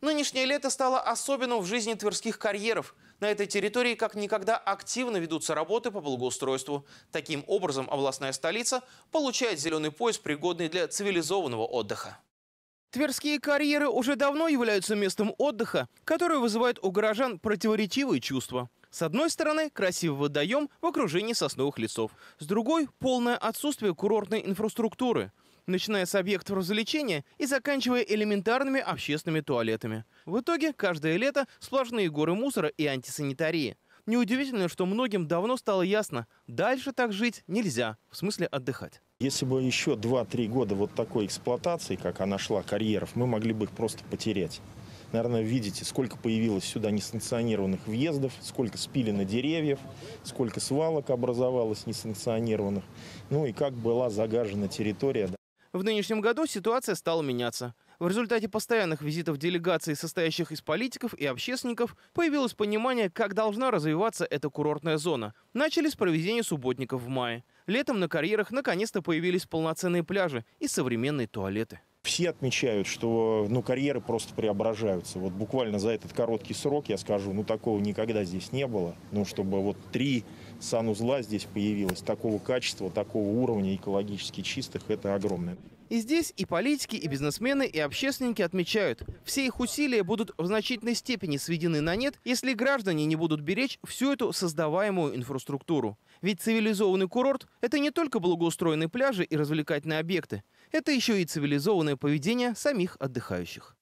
Нынешнее лето стало особенным в жизни тверских карьеров. На этой территории как никогда активно ведутся работы по благоустройству. Таким образом, областная столица получает зеленый пояс, пригодный для цивилизованного отдыха. Тверские карьеры уже давно являются местом отдыха, которое вызывает у горожан противоречивые чувства. С одной стороны, красивый водоем в окружении сосновых лесов. С другой – полное отсутствие курортной инфраструктуры начиная с объектов развлечения и заканчивая элементарными общественными туалетами. В итоге каждое лето сплошные горы мусора и антисанитарии. Неудивительно, что многим давно стало ясно, дальше так жить нельзя, в смысле отдыхать. Если бы еще 2-3 года вот такой эксплуатации, как она шла, карьеров, мы могли бы их просто потерять. Наверное, видите, сколько появилось сюда несанкционированных въездов, сколько спилено деревьев, сколько свалок образовалось несанкционированных, ну и как была загажена территория. В нынешнем году ситуация стала меняться. В результате постоянных визитов делегаций, состоящих из политиков и общественников, появилось понимание, как должна развиваться эта курортная зона. Начали с проведения субботников в мае. Летом на карьерах наконец-то появились полноценные пляжи и современные туалеты все отмечают, что ну, карьеры просто преображаются. Вот буквально за этот короткий срок, я скажу, ну такого никогда здесь не было. Ну, чтобы вот три санузла здесь появилось, такого качества, такого уровня экологически чистых, это огромное. И здесь и политики, и бизнесмены, и общественники отмечают, все их усилия будут в значительной степени сведены на нет, если граждане не будут беречь всю эту создаваемую инфраструктуру. Ведь цивилизованный курорт – это не только благоустроенные пляжи и развлекательные объекты. Это еще и цивилизованное поведение самих отдыхающих.